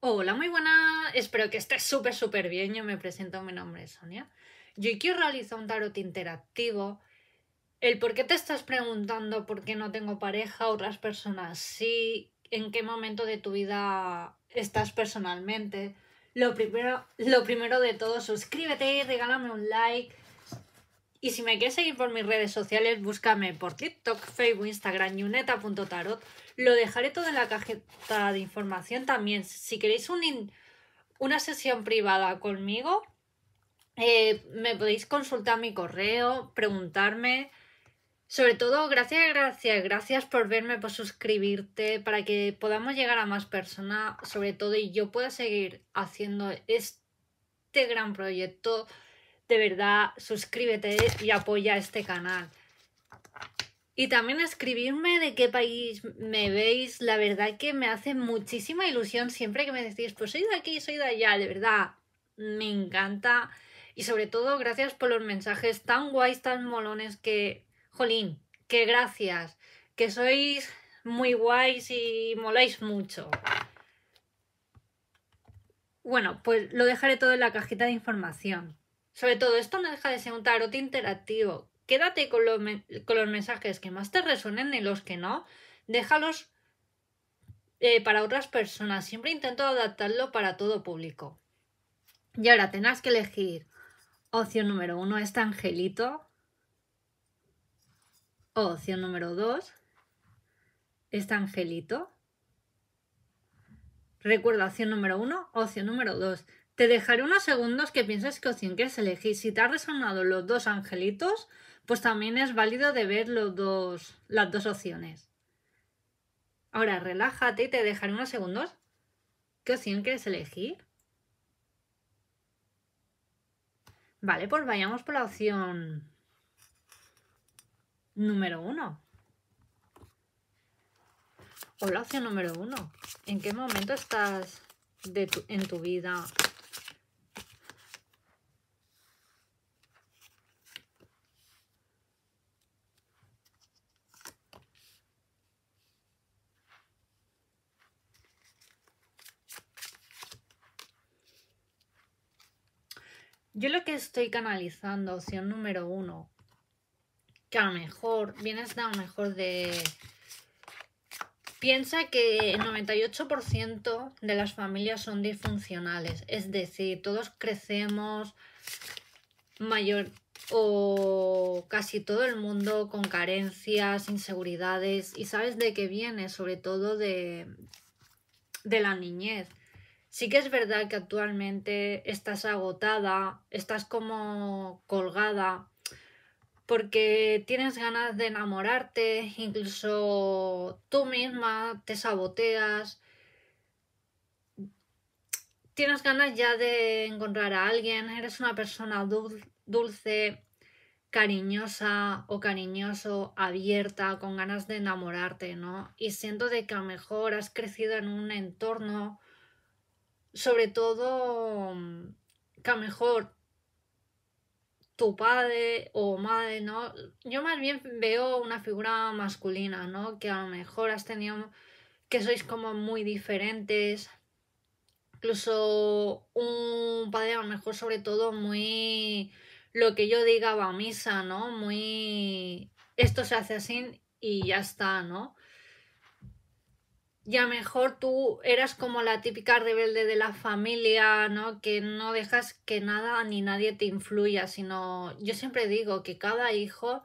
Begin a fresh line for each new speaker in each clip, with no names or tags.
Hola, muy buena. Espero que estés súper, súper bien. Yo me presento, mi nombre es Sonia. Yo quiero realizar un tarot interactivo. El por qué te estás preguntando por qué no tengo pareja, otras personas sí, en qué momento de tu vida estás personalmente. Lo primero, lo primero de todo, suscríbete y regálame un like. Y si me quieres seguir por mis redes sociales, búscame por TikTok, Facebook, Instagram, yuneta.tarot. Lo dejaré todo en la cajeta de información también. Si queréis un una sesión privada conmigo, eh, me podéis consultar mi correo, preguntarme. Sobre todo, gracias, gracias, gracias por verme, por suscribirte, para que podamos llegar a más personas, sobre todo, y yo pueda seguir haciendo este gran proyecto de verdad suscríbete y apoya este canal. Y también escribirme de qué país me veis. La verdad que me hace muchísima ilusión siempre que me decís, pues soy de aquí, soy de allá. De verdad, me encanta. Y sobre todo, gracias por los mensajes tan guays, tan molones que... Jolín, que gracias. Que sois muy guays y moláis mucho. Bueno, pues lo dejaré todo en la cajita de información. Sobre todo, esto no deja de ser un tarot interactivo. Quédate con los, los mensajes que más te resuenen y los que no, déjalos eh, para otras personas. Siempre intento adaptarlo para todo público. Y ahora tenás que elegir opción número uno, este angelito. opción número dos, este angelito. Recuerda, opción número uno, opción número dos. Te dejaré unos segundos que pienses qué opción quieres elegir. Si te han resonado los dos angelitos, pues también es válido de ver los dos, las dos opciones. Ahora relájate y te dejaré unos segundos. ¿Qué opción quieres elegir? Vale, pues vayamos por la opción número uno. O la opción número uno. ¿En qué momento estás de en tu vida Yo lo que estoy canalizando, opción número uno, que a lo mejor vienes de a mejor de... Piensa que el 98% de las familias son disfuncionales, es decir, todos crecemos mayor o casi todo el mundo con carencias, inseguridades y sabes de qué viene, sobre todo de, de la niñez. Sí que es verdad que actualmente estás agotada, estás como colgada, porque tienes ganas de enamorarte, incluso tú misma te saboteas, tienes ganas ya de encontrar a alguien, eres una persona dulce, cariñosa o cariñoso, abierta, con ganas de enamorarte, ¿no? Y siento de que a lo mejor has crecido en un entorno sobre todo mm, que a lo mejor tu padre o madre, ¿no? Yo más bien veo una figura masculina, ¿no? Que a lo mejor has tenido que sois como muy diferentes. Incluso un padre a lo mejor sobre todo muy lo que yo diga va a misa, ¿no? Muy esto se hace así y ya está, ¿no? ya mejor tú eras como la típica rebelde de la familia, ¿no? Que no dejas que nada ni nadie te influya, sino yo siempre digo que cada hijo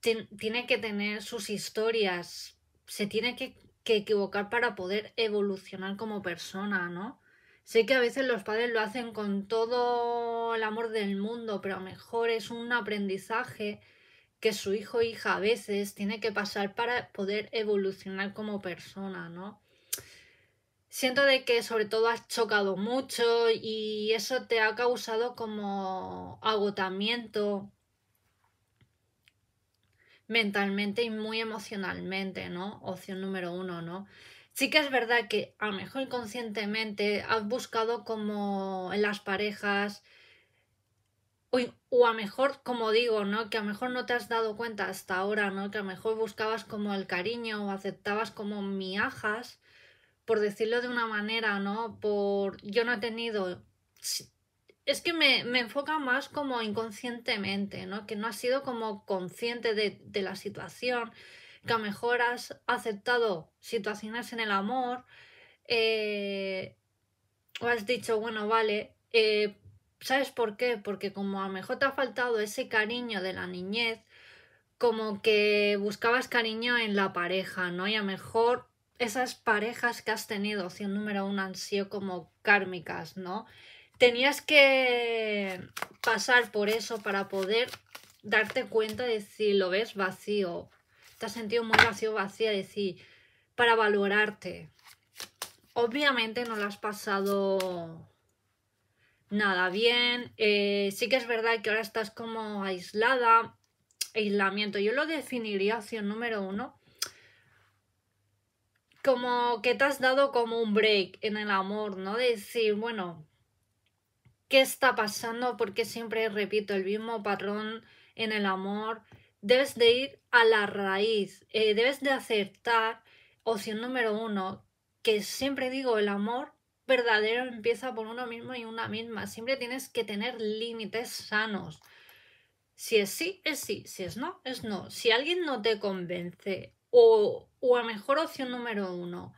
tiene que tener sus historias, se tiene que, que, equivocar para poder evolucionar como persona, ¿no? Sé que a veces los padres lo hacen con todo el amor del mundo, pero a mejor es un aprendizaje que su hijo o hija a veces tiene que pasar para poder evolucionar como persona, ¿no? Siento de que sobre todo has chocado mucho y eso te ha causado como agotamiento mentalmente y muy emocionalmente, ¿no? Opción número uno, ¿no? Sí que es verdad que a lo mejor conscientemente has buscado como en las parejas o, a mejor, como digo, ¿no? Que a mejor no te has dado cuenta hasta ahora, ¿no? Que a mejor buscabas como el cariño o aceptabas como miajas, por decirlo de una manera, ¿no? Por yo no he tenido... Es que me, enfoca más como inconscientemente, ¿no? Que no has sido como consciente de, de la situación, que a mejor has aceptado situaciones en el amor, eh, o has dicho, bueno, vale, eh, ¿Sabes por qué? Porque como a lo mejor te ha faltado ese cariño de la niñez, como que buscabas cariño en la pareja, ¿no? Y a lo mejor esas parejas que has tenido, siendo número uno, han sido como kármicas, ¿no? Tenías que pasar por eso para poder darte cuenta de si lo ves vacío. Te has sentido muy vacío, vacía, de decir, para valorarte. Obviamente no lo has pasado nada bien. Eh, sí que es verdad que ahora estás como aislada, aislamiento. Yo lo definiría opción número uno. Como que te has dado como un break en el amor, ¿no? decir, bueno, ¿qué está pasando? Porque siempre repito el mismo patrón en el amor. Debes de ir a la raíz. Eh, debes de aceptar, opción número uno, que siempre digo, el amor verdadero empieza por uno mismo y una misma. Siempre tienes que tener límites sanos. Si es sí, es sí. Si es no, es no. Si alguien no te convence o, a mejor opción número uno,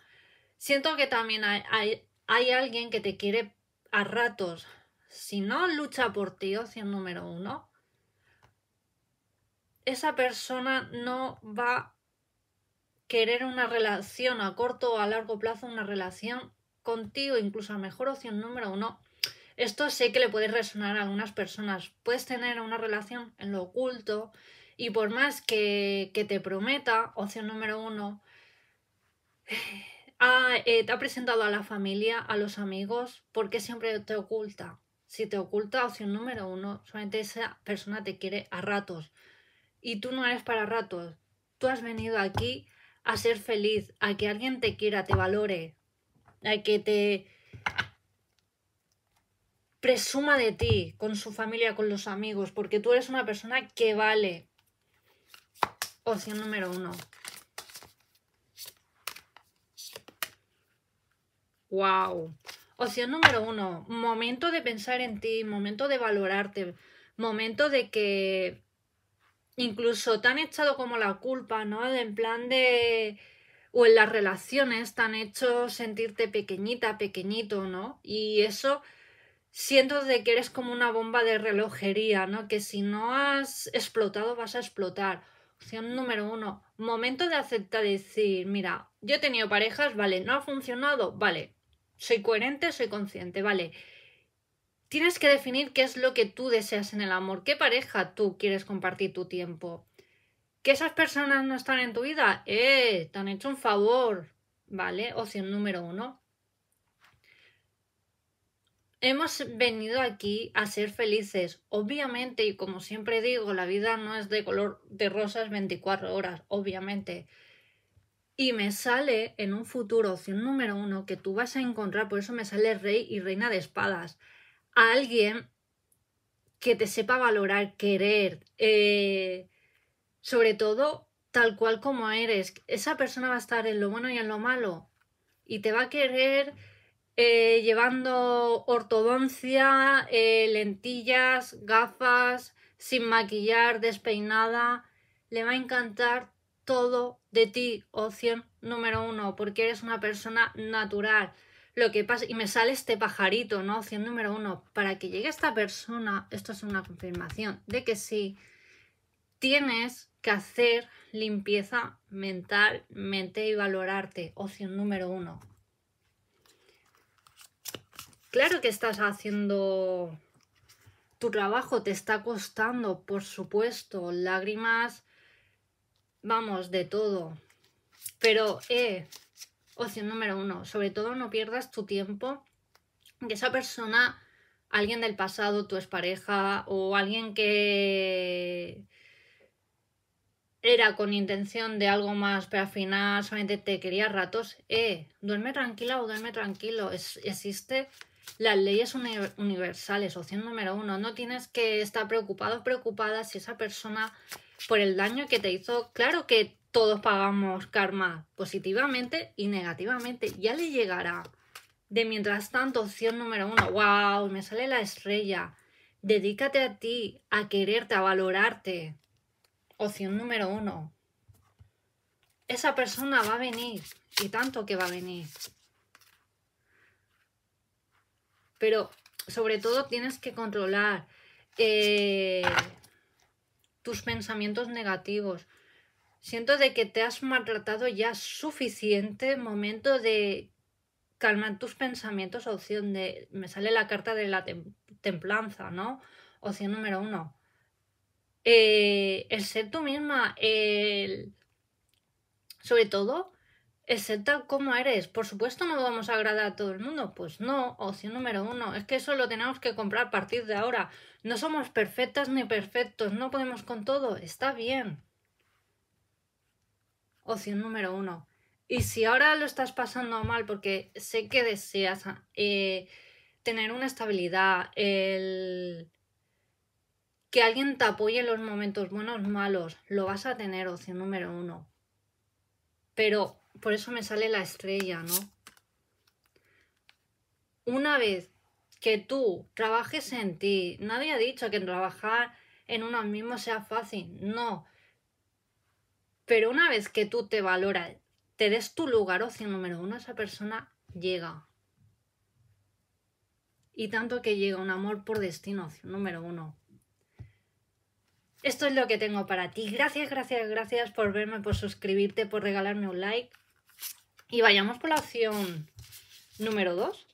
siento que también hay, hay alguien que te quiere a ratos. Si no lucha por ti, opción número uno, esa persona no va a querer una relación a corto o a largo plazo, una relación contigo, incluso a mejor opción número uno. Esto sé que le puede resonar a algunas personas. Puedes tener una relación en lo oculto y por más que, que te prometa, opción número uno, ah, eh, te ha presentado a la familia, a los amigos, porque siempre te oculta. Si te oculta, opción número uno, solamente esa persona te quiere a ratos. Y tú no eres para ratos. Tú has venido aquí a ser feliz, a que alguien te quiera, te valore, a que te presuma de ti, con su familia, con los amigos, porque tú eres una persona que vale. Opción número uno. Wow. Opción número uno, momento de pensar en ti, momento de valorarte, momento de que incluso te han echado como la culpa, ¿no? En plan de o en las relaciones te han hecho sentirte pequeñita, pequeñito, ¿no? Y eso siento de que eres como una bomba de relojería, ¿no? Que si no has explotado vas a explotar. Opción número uno, momento de aceptar decir, mira, yo he tenido parejas, vale, no ha funcionado, vale, soy coherente, soy consciente, vale. Tienes que definir qué es lo que tú deseas en el amor, qué pareja tú quieres compartir tu tiempo. ¿Que esas personas no están en tu vida? ¡Eh! Te han hecho un favor, ¿vale? Opción número uno. Hemos venido aquí a ser felices. Obviamente, y como siempre digo, la vida no es de color de rosas 24 horas, obviamente. Y me sale en un futuro, opción número uno, que tú vas a encontrar, por eso me sale rey y reina de espadas, a alguien que te sepa valorar, querer, eh, sobre todo tal cual como eres. Esa persona va a estar en lo bueno y en lo malo y te va a querer eh, llevando ortodoncia, eh, lentillas, gafas, sin maquillar, despeinada. Le va a encantar todo de ti, opción número uno, porque eres una persona natural. Lo que pasa, y me sale este pajarito, ¿no? Opción número uno. Para que llegue esta persona, esto es una confirmación de que sí, tienes que hacer limpieza mentalmente y valorarte. Opción número uno. Claro que estás haciendo tu trabajo, te está costando, por supuesto, lágrimas, vamos, de todo. Pero, eh, opción número uno, sobre todo no pierdas tu tiempo, que esa persona, alguien del pasado, tu expareja o alguien que era con intención de algo más, pero al final solamente te quería ratos, eh, duerme tranquila o duerme tranquilo, Existen existe las leyes universales, opción número uno, no tienes que estar preocupado o preocupada si esa persona por el daño que te hizo, claro que todos pagamos karma positivamente y negativamente, ya le llegará. De mientras tanto, opción número uno, wow, me sale la estrella, dedícate a ti, a quererte, a valorarte opción número uno. Esa persona va a venir y tanto que va a venir. Pero sobre todo tienes que controlar eh, tus pensamientos negativos. Siento de que te has maltratado ya suficiente momento de calmar tus pensamientos, opción de, me sale la carta de la templanza, ¿no? Opción número uno eh, el ser tú misma, sobre todo, el ser tal como eres. Por supuesto no vamos a agradar a todo el mundo, pues no, opción número uno, es que eso lo tenemos que comprar a partir de ahora. No somos perfectas ni perfectos, no podemos con todo, está bien. Opción número uno. Y si ahora lo estás pasando mal porque sé que deseas eh, tener una estabilidad, el que alguien te apoye en los momentos buenos, malos, lo vas a tener, ocio número uno. Pero por eso me sale la estrella, ¿no? Una vez que tú trabajes en ti, nadie ha dicho que trabajar en uno mismo sea fácil, no. Pero una vez que tú te valoras, te des tu lugar, ocio número uno, esa persona llega. Y tanto que llega un amor por destino, ocio número uno. Esto es lo que tengo para ti. Gracias, gracias, gracias por verme, por suscribirte, por regalarme un like. Y vayamos por la opción número 2.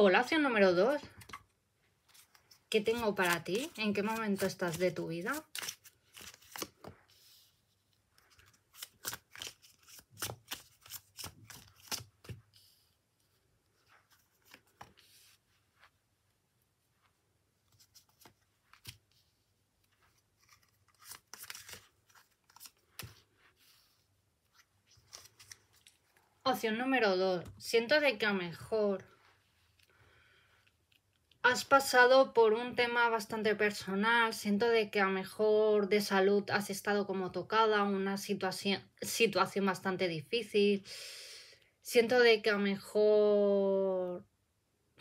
O opción número 2, ¿qué tengo para ti? ¿En qué momento estás de tu vida? Opción número 2. Siento de que a mejor has pasado por un tema bastante personal, siento de que a mejor de salud has estado como tocada, una situación, situación bastante difícil, siento de que a mejor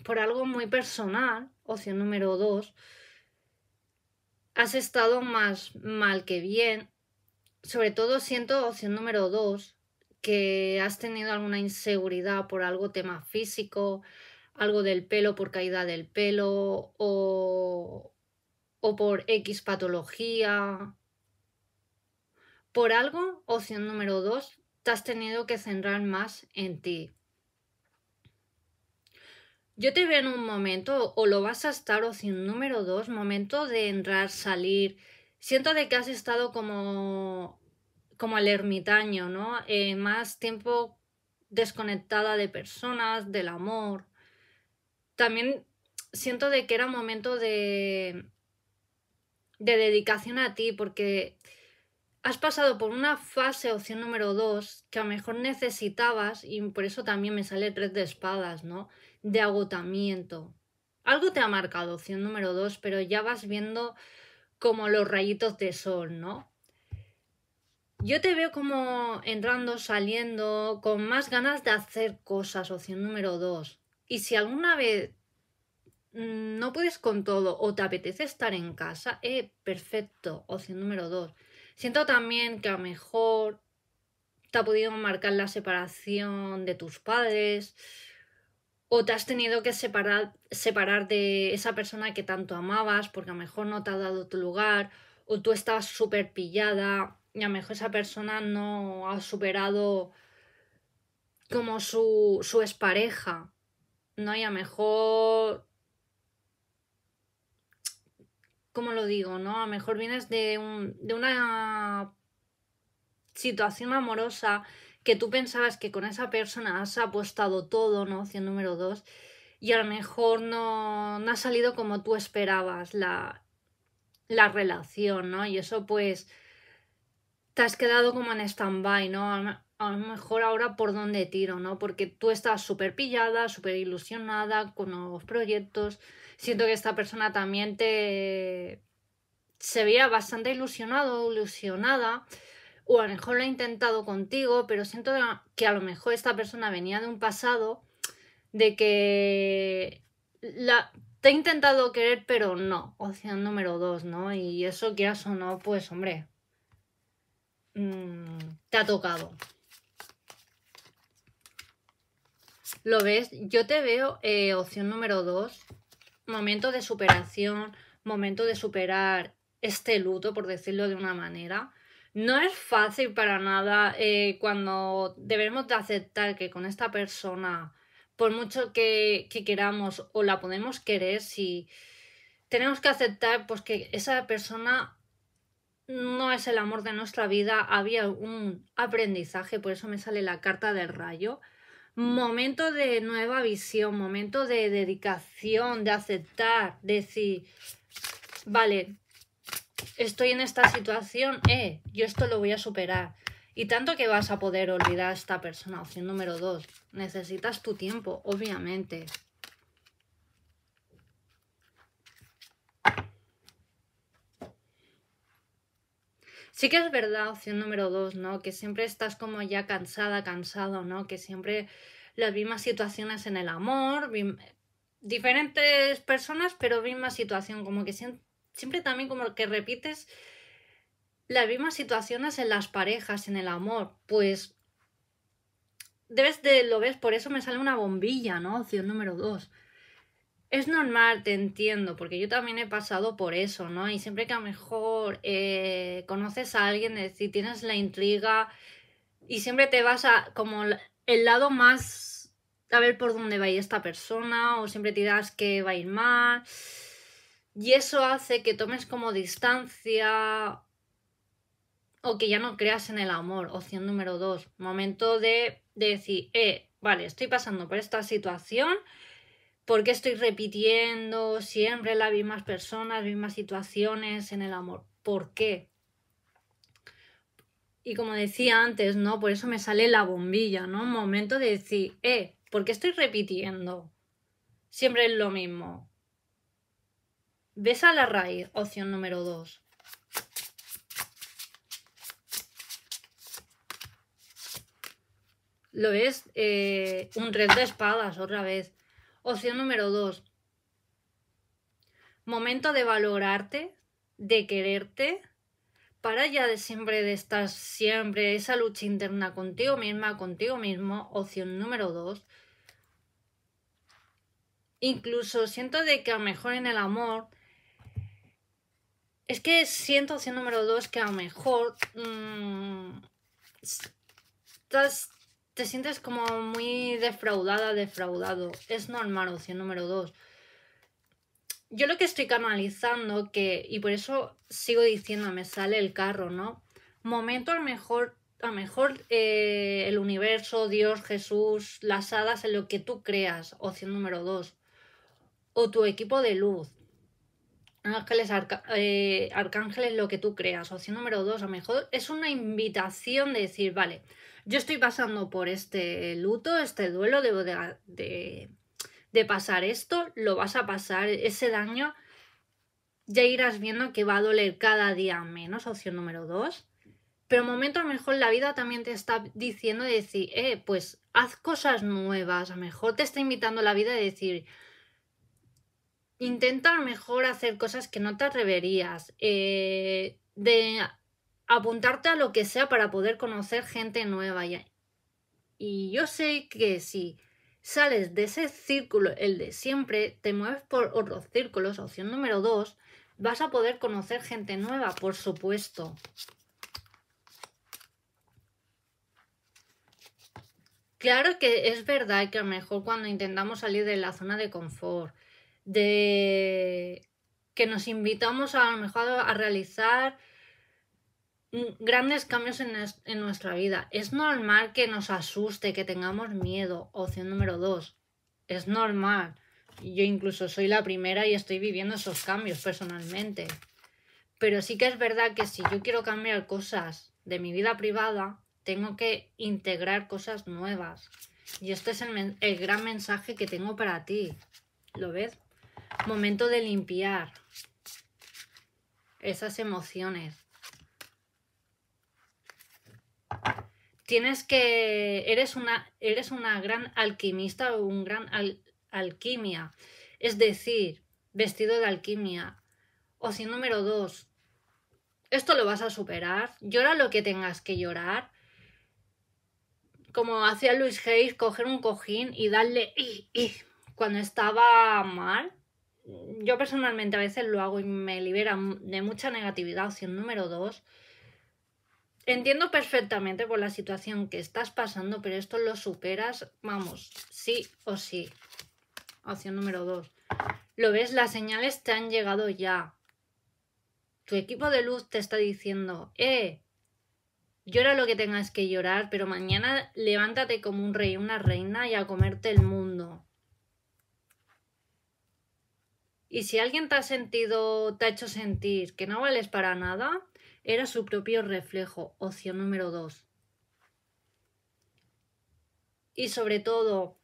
por algo muy personal, opción número dos, has estado más mal que bien, sobre todo siento opción número dos, que has tenido alguna inseguridad por algo tema físico, algo del pelo por caída del pelo o, por X patología. Por algo, opción número dos, te has tenido que centrar más en ti. Yo te veo en un momento, o lo vas a estar, opción número dos, momento de entrar, salir. Siento de que has estado como, como el ermitaño, ¿no? Eh, más tiempo desconectada de personas, del amor también siento de que era un momento de, dedicación a ti, porque has pasado por una fase, opción número dos, que a lo mejor necesitabas, y por eso también me sale tres de espadas, ¿no? De agotamiento. Algo te ha marcado, opción número dos, pero ya vas viendo como los rayitos de sol, ¿no? Yo te veo como entrando, saliendo, con más ganas de hacer cosas, opción número dos. Y si alguna vez mm, no puedes con todo o te apetece estar en casa, eh, perfecto, opción número dos. Siento también que a lo mejor te ha podido marcar la separación de tus padres o te has tenido que separar, de esa persona que tanto amabas porque a lo mejor no te ha dado tu lugar o tú estabas súper pillada y a lo mejor esa persona no ha superado como su, su expareja no hay a mejor. ¿Cómo lo digo? ¿No? A mejor vienes de, una situación amorosa que tú pensabas que con esa persona has apostado todo, ¿no? Opción número dos. Y a lo mejor no, ha salido como tú esperabas la, la relación, ¿no? Y eso pues te has quedado como en stand-by, ¿no? a lo mejor ahora por dónde tiro, ¿no? Porque tú estás súper pillada, súper ilusionada con nuevos proyectos. Siento que esta persona también te... se veía bastante ilusionado, ilusionada, o a lo mejor lo ha intentado contigo, pero siento que a lo mejor esta persona venía de un pasado de que la... te ha intentado querer, pero no, opción número dos, ¿no? Y eso quieras o no, pues hombre, mm, te ha tocado. ¿Lo ves? Yo te veo eh, opción número dos, momento de superación, momento de superar este luto, por decirlo de una manera. No es fácil para nada eh, cuando debemos de aceptar que con esta persona, por mucho que, que queramos o la podemos querer, si tenemos que aceptar pues, que esa persona no es el amor de nuestra vida, había un aprendizaje, por eso me sale la carta del rayo momento de nueva visión, momento de dedicación, de aceptar, decir, vale, estoy en esta situación, eh, yo esto lo voy a superar. Y tanto que vas a poder olvidar a esta persona, opción número dos, necesitas tu tiempo, obviamente. Sí que es verdad, opción número dos, ¿no? Que siempre estás como ya cansada, cansado, ¿no? Que siempre las mismas situaciones en el amor, diferentes personas, pero misma situación, como que siempre, también como que repites las mismas situaciones en las parejas, en el amor, pues debes de, lo ves, por eso me sale una bombilla, ¿no? Opción número dos. Es normal, te entiendo, porque yo también he pasado por eso, ¿no? Y siempre que a lo mejor eh, conoces a alguien, es decir, tienes la intriga y siempre te vas a como el lado más a ver por dónde va a ir esta persona o siempre te dirás que va a ir mal. Y eso hace que tomes como distancia o que ya no creas en el amor, opción número dos. Momento de, de decir, eh, vale, estoy pasando por esta situación ¿Por qué estoy repitiendo siempre las mismas personas, las mismas situaciones en el amor? ¿Por qué? Y como decía antes, ¿no? Por eso me sale la bombilla, ¿no? Un momento de decir, eh, ¿por qué estoy repitiendo? Siempre es lo mismo. Ves a la raíz, opción número dos. Lo ves eh, un red de espadas otra vez. Opción número dos, momento de valorarte, de quererte, para ya de siempre de estar siempre esa lucha interna contigo misma, contigo mismo. Opción número dos, incluso siento de que a lo mejor en el amor es que siento opción número dos que a lo mejor mm, estás te sientes como muy defraudada, defraudado. Es normal, opción número dos. Yo lo que estoy canalizando, que, y por eso sigo diciendo, me sale el carro, ¿no? Momento lo mejor, a mejor eh, el universo, Dios, Jesús, las hadas, en lo que tú creas, opción número dos. O tu equipo de luz. Ángeles, eh, arcángeles, lo que tú creas. Opción número dos, a mejor es una invitación de decir, vale, yo estoy pasando por este luto, este duelo, debo de, pasar esto, lo vas a pasar, ese daño ya irás viendo que va a doler cada día menos, opción número dos. Pero momento a lo mejor la vida también te está diciendo de decir, eh, pues haz cosas nuevas, a lo mejor te está invitando la vida a decir, lo mejor hacer cosas que no te atreverías, eh, de apuntarte a lo que sea para poder conocer gente nueva. Y, yo sé que si sales de ese círculo, el de siempre, te mueves por otros círculos, opción número dos, vas a poder conocer gente nueva, por supuesto. Claro que es verdad que a lo mejor cuando intentamos salir de la zona de confort, de que nos invitamos a lo mejor a realizar grandes cambios en, nuestra vida. Es normal que nos asuste, que tengamos miedo. Opción número dos. Es normal. Yo incluso soy la primera y estoy viviendo esos cambios personalmente. Pero sí que es verdad que si yo quiero cambiar cosas de mi vida privada, tengo que integrar cosas nuevas. Y este es el gran mensaje que tengo para ti. ¿Lo ves? Momento de limpiar esas emociones tienes que. Eres una, eres una gran alquimista o un gran alquimia. Es decir, vestido de alquimia. O si número dos. Esto lo vas a superar. Llora lo que tengas que llorar. Como hacía Luis Hayes, coger un cojín y darle cuando estaba mal. Yo personalmente a veces lo hago y me libera de mucha negatividad. O si número dos entiendo perfectamente por la situación que estás pasando, pero esto lo superas, vamos, sí o sí. Opción número dos. Lo ves, las señales te han llegado ya. Tu equipo de luz te está diciendo, eh, llora lo que tengas que llorar, pero mañana levántate como un rey, una reina y a comerte el mundo. Y si alguien te ha sentido, te ha hecho sentir que no vales para nada, era su propio reflejo, opción número dos. Y sobre todo,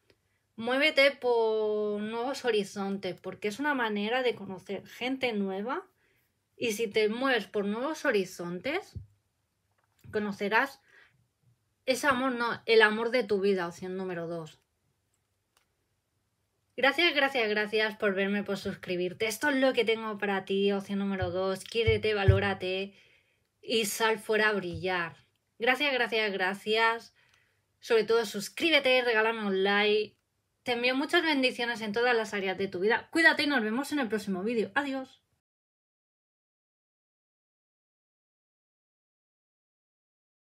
muévete por nuevos horizontes, porque es una manera de conocer gente nueva. Y si te mueves por nuevos horizontes, conocerás ese amor, no, el amor de tu vida, opción número dos. Gracias, gracias, gracias por verme, por suscribirte. Esto es lo que tengo para ti, opción número dos. Quiérete, valórate y sal fuera a brillar. Gracias, gracias, gracias. Sobre todo suscríbete, regálame un like. Te envío muchas bendiciones en todas las áreas de tu vida. Cuídate y nos vemos en el próximo vídeo. Adiós.